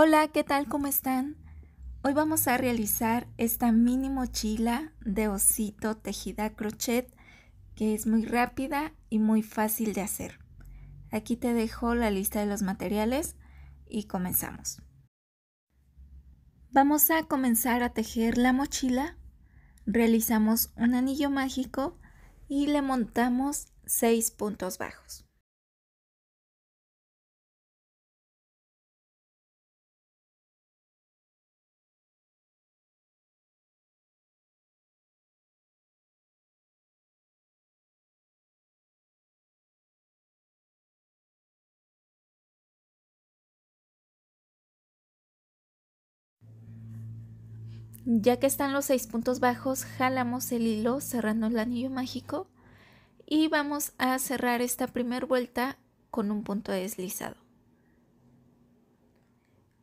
Hola, ¿qué tal? ¿Cómo están? Hoy vamos a realizar esta mini mochila de osito tejida crochet que es muy rápida y muy fácil de hacer. Aquí te dejo la lista de los materiales y comenzamos. Vamos a comenzar a tejer la mochila. Realizamos un anillo mágico y le montamos 6 puntos bajos. Ya que están los seis puntos bajos, jalamos el hilo cerrando el anillo mágico y vamos a cerrar esta primera vuelta con un punto deslizado.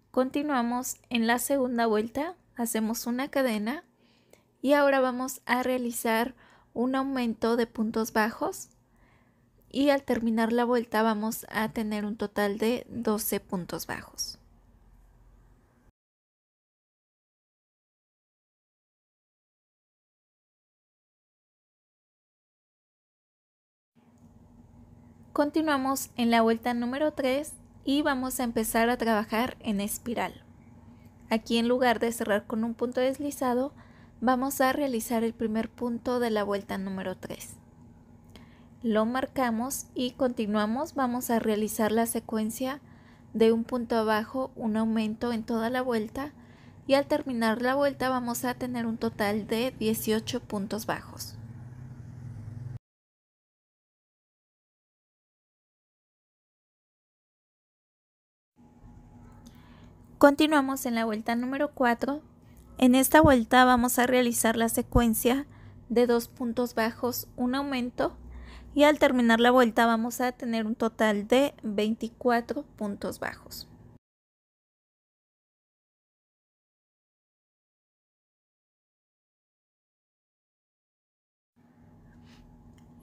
Continuamos en la segunda vuelta, hacemos una cadena y ahora vamos a realizar un aumento de puntos bajos y al terminar la vuelta vamos a tener un total de 12 puntos bajos. Continuamos en la vuelta número 3 y vamos a empezar a trabajar en espiral. Aquí en lugar de cerrar con un punto deslizado, vamos a realizar el primer punto de la vuelta número 3. Lo marcamos y continuamos, vamos a realizar la secuencia de un punto abajo, un aumento en toda la vuelta y al terminar la vuelta vamos a tener un total de 18 puntos bajos. Continuamos en la vuelta número 4. En esta vuelta vamos a realizar la secuencia de dos puntos bajos, un aumento y al terminar la vuelta vamos a tener un total de 24 puntos bajos.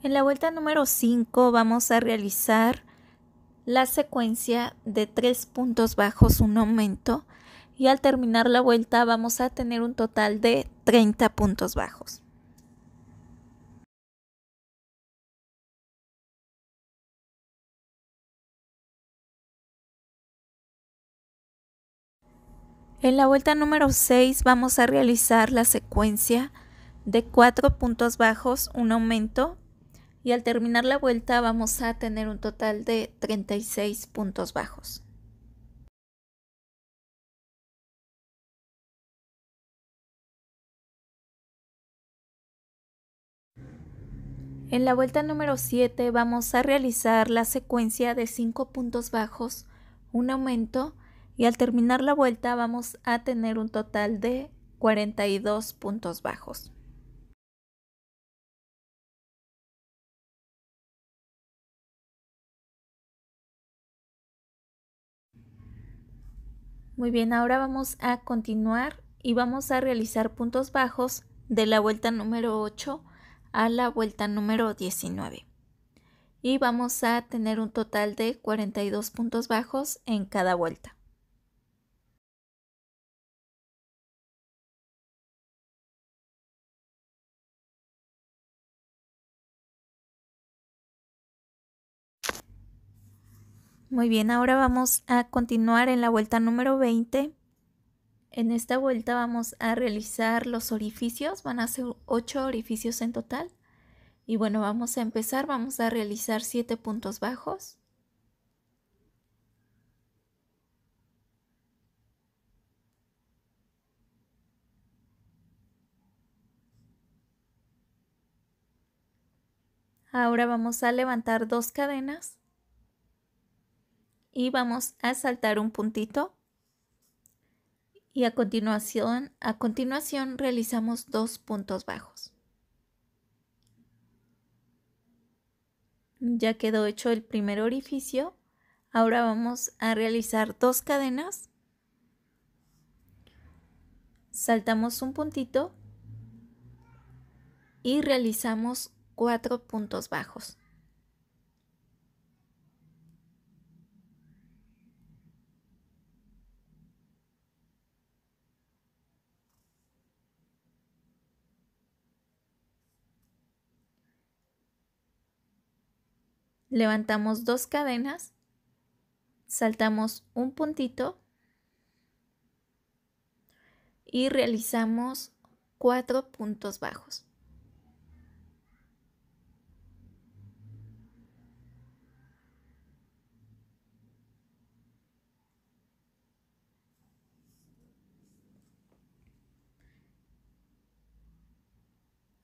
En la vuelta número 5 vamos a realizar la secuencia de tres puntos bajos, un aumento, y al terminar la vuelta vamos a tener un total de 30 puntos bajos. En la vuelta número 6 vamos a realizar la secuencia de 4 puntos bajos, un aumento y al terminar la vuelta vamos a tener un total de 36 puntos bajos. En la vuelta número 7 vamos a realizar la secuencia de 5 puntos bajos, un aumento y al terminar la vuelta vamos a tener un total de 42 puntos bajos. Muy bien, ahora vamos a continuar y vamos a realizar puntos bajos de la vuelta número 8 a la vuelta número 19. Y vamos a tener un total de 42 puntos bajos en cada vuelta. Muy bien, ahora vamos a continuar en la vuelta número 20. En esta vuelta vamos a realizar los orificios, van a ser 8 orificios en total. Y bueno, vamos a empezar, vamos a realizar 7 puntos bajos. Ahora vamos a levantar dos cadenas y vamos a saltar un puntito y a continuación, a continuación realizamos dos puntos bajos. Ya quedó hecho el primer orificio. Ahora vamos a realizar dos cadenas. Saltamos un puntito y realizamos cuatro puntos bajos. levantamos dos cadenas, saltamos un puntito y realizamos cuatro puntos bajos.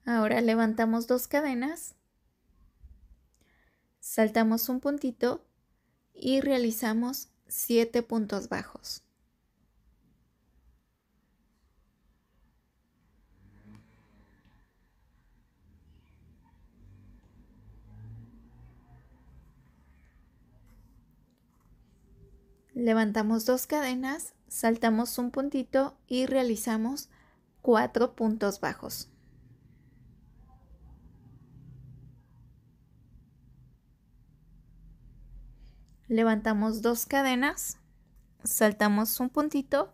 Ahora levantamos dos cadenas, saltamos un puntito y realizamos 7 puntos bajos. Levantamos dos cadenas, saltamos un puntito y realizamos cuatro puntos bajos. levantamos dos cadenas, saltamos un puntito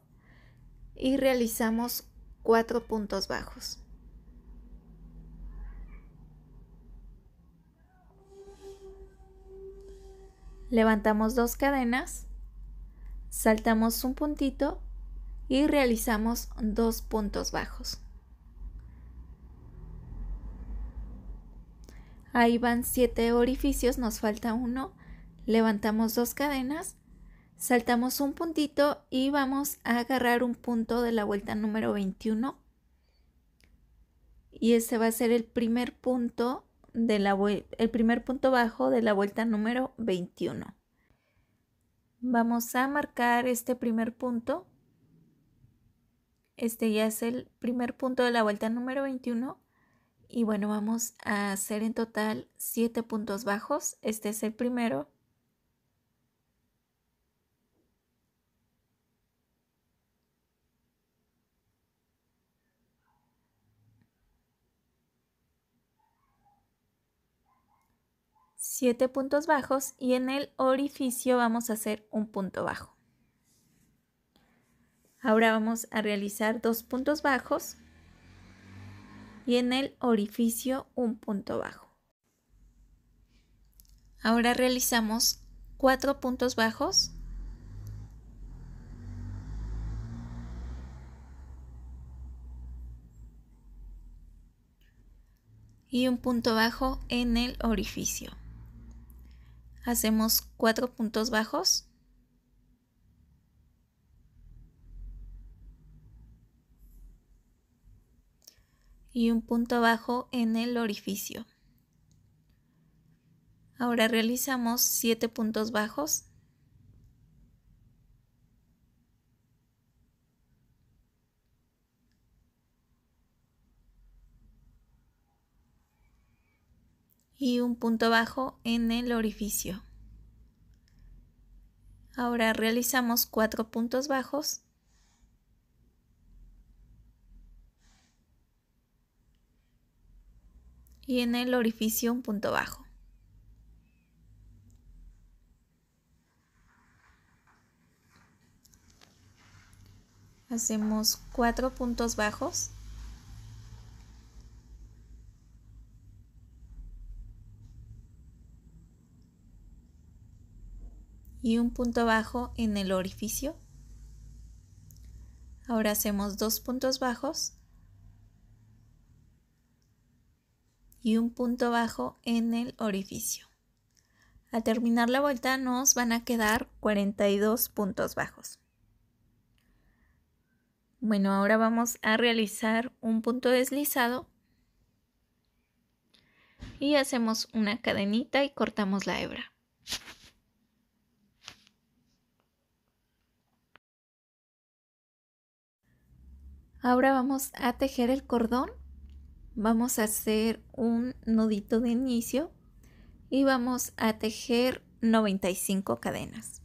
y realizamos cuatro puntos bajos. Levantamos dos cadenas, saltamos un puntito y realizamos dos puntos bajos. Ahí van siete orificios, nos falta uno levantamos dos cadenas, saltamos un puntito y vamos a agarrar un punto de la vuelta número 21 y este va a ser el primer punto de la el primer punto bajo de la vuelta número 21. Vamos a marcar este primer punto. Este ya es el primer punto de la vuelta número 21 y bueno, vamos a hacer en total siete puntos bajos. Este es el primero 7 puntos bajos y en el orificio vamos a hacer un punto bajo. Ahora vamos a realizar dos puntos bajos y en el orificio un punto bajo. Ahora realizamos cuatro puntos bajos y un punto bajo en el orificio hacemos cuatro puntos bajos y un punto bajo en el orificio. Ahora realizamos siete puntos bajos y un punto bajo en el orificio. Ahora realizamos cuatro puntos bajos y en el orificio un punto bajo. Hacemos cuatro puntos bajos y un punto bajo en el orificio. Ahora hacemos dos puntos bajos y un punto bajo en el orificio. Al terminar la vuelta nos van a quedar 42 puntos bajos. Bueno, ahora vamos a realizar un punto deslizado y hacemos una cadenita y cortamos la hebra. Ahora vamos a tejer el cordón. Vamos a hacer un nudito de inicio y vamos a tejer 95 cadenas.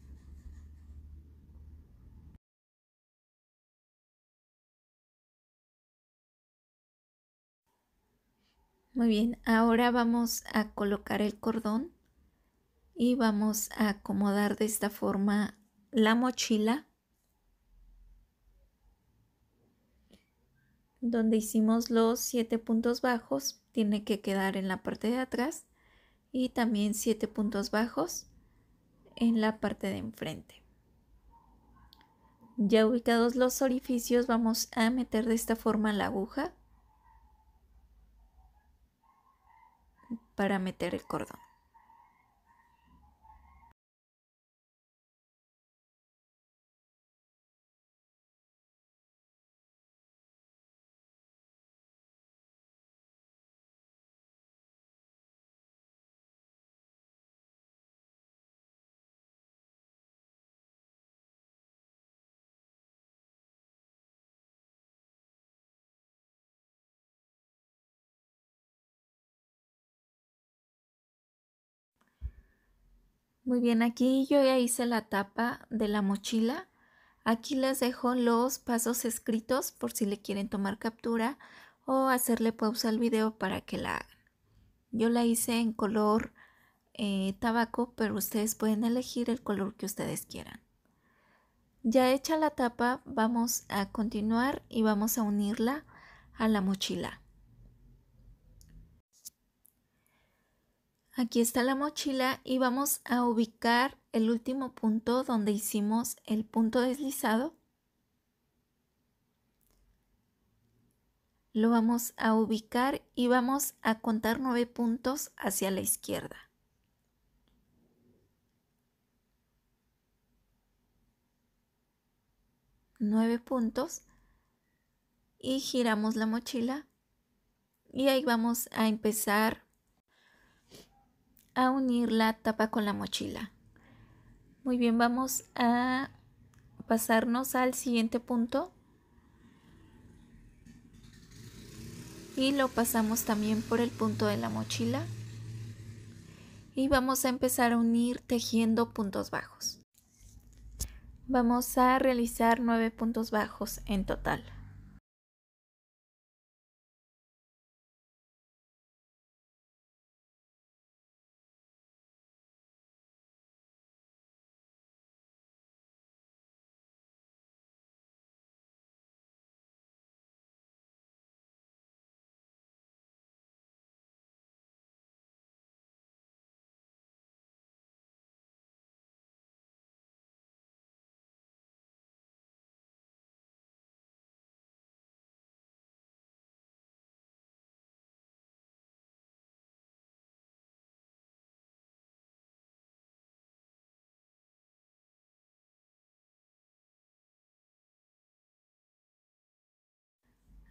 Muy bien, ahora vamos a colocar el cordón y vamos a acomodar de esta forma la mochila donde hicimos los 7 puntos bajos tiene que quedar en la parte de atrás y también 7 puntos bajos en la parte de enfrente. Ya ubicados los orificios vamos a meter de esta forma la aguja para meter el cordón. Muy bien, aquí yo ya hice la tapa de la mochila. Aquí les dejo los pasos escritos por si le quieren tomar captura o hacerle pausa al video para que la hagan. Yo la hice en color eh, tabaco, pero ustedes pueden elegir el color que ustedes quieran. Ya hecha la tapa, vamos a continuar y vamos a unirla a la mochila. Aquí está la mochila y vamos a ubicar el último punto donde hicimos el punto deslizado. Lo vamos a ubicar y vamos a contar nueve puntos hacia la izquierda. Nueve puntos y giramos la mochila y ahí vamos a empezar a unir la tapa con la mochila. Muy bien, vamos a pasarnos al siguiente punto. Y lo pasamos también por el punto de la mochila. Y vamos a empezar a unir tejiendo puntos bajos. Vamos a realizar nueve puntos bajos en total.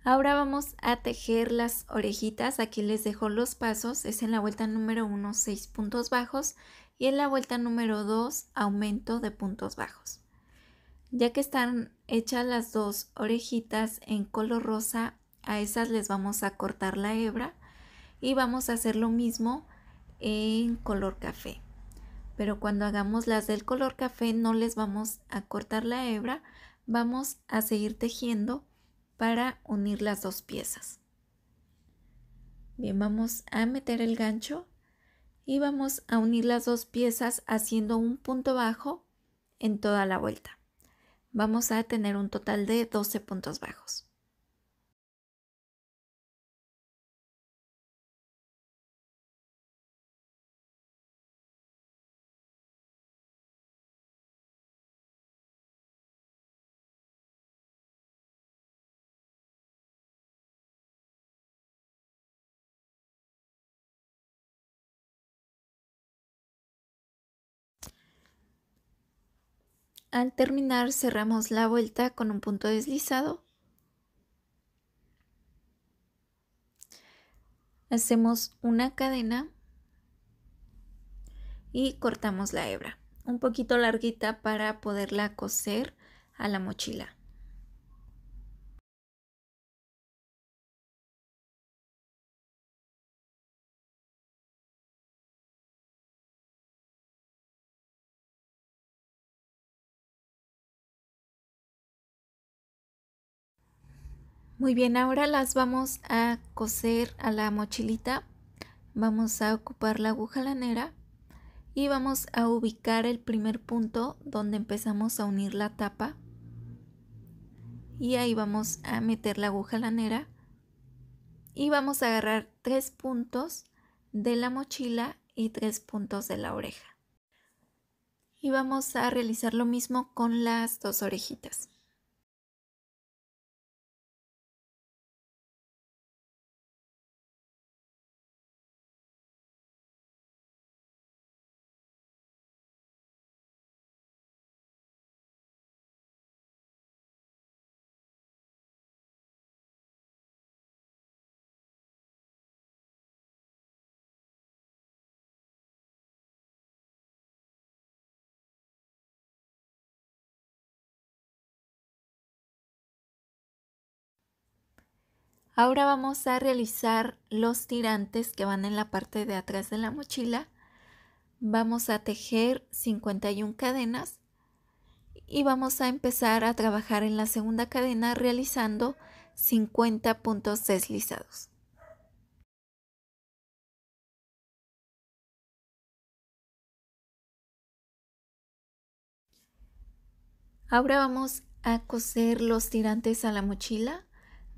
Ahora vamos a tejer las orejitas, aquí les dejo los pasos, es en la vuelta número 1 6 puntos bajos y en la vuelta número 2 aumento de puntos bajos. Ya que están hechas las dos orejitas en color rosa, a esas les vamos a cortar la hebra y vamos a hacer lo mismo en color café. Pero cuando hagamos las del color café no les vamos a cortar la hebra, vamos a seguir tejiendo para unir las dos piezas. Bien, vamos a meter el gancho y vamos a unir las dos piezas haciendo un punto bajo en toda la vuelta. Vamos a tener un total de 12 puntos bajos. Al terminar cerramos la vuelta con un punto deslizado. Hacemos una cadena y cortamos la hebra, un poquito larguita para poderla coser a la mochila. Muy bien, ahora las vamos a coser a la mochilita. Vamos a ocupar la aguja lanera y vamos a ubicar el primer punto donde empezamos a unir la tapa. Y ahí vamos a meter la aguja lanera y vamos a agarrar tres puntos de la mochila y tres puntos de la oreja. Y vamos a realizar lo mismo con las dos orejitas. Ahora vamos a realizar los tirantes que van en la parte de atrás de la mochila. Vamos a tejer 51 cadenas y vamos a empezar a trabajar en la segunda cadena realizando 50 puntos deslizados. Ahora vamos a coser los tirantes a la mochila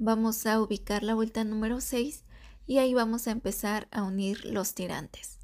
vamos a ubicar la vuelta número 6 y ahí vamos a empezar a unir los tirantes.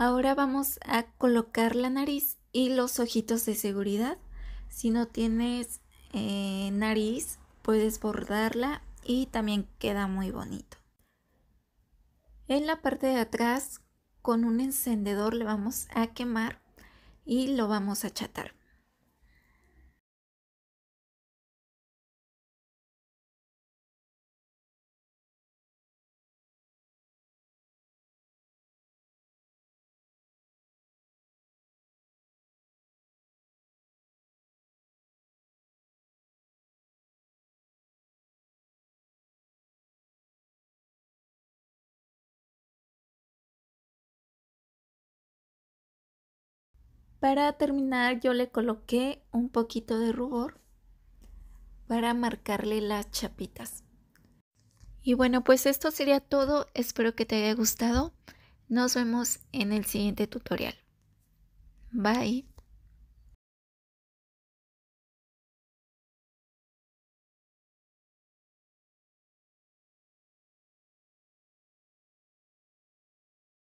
Ahora vamos a colocar la nariz y los ojitos de seguridad. Si no tienes eh, nariz, puedes bordarla y también queda muy bonito. En la parte de atrás, con un encendedor le vamos a quemar y lo vamos a chatar. Para terminar yo le coloqué un poquito de rubor para marcarle las chapitas. Y bueno, pues esto sería todo. Espero que te haya gustado. Nos vemos en el siguiente tutorial. Bye.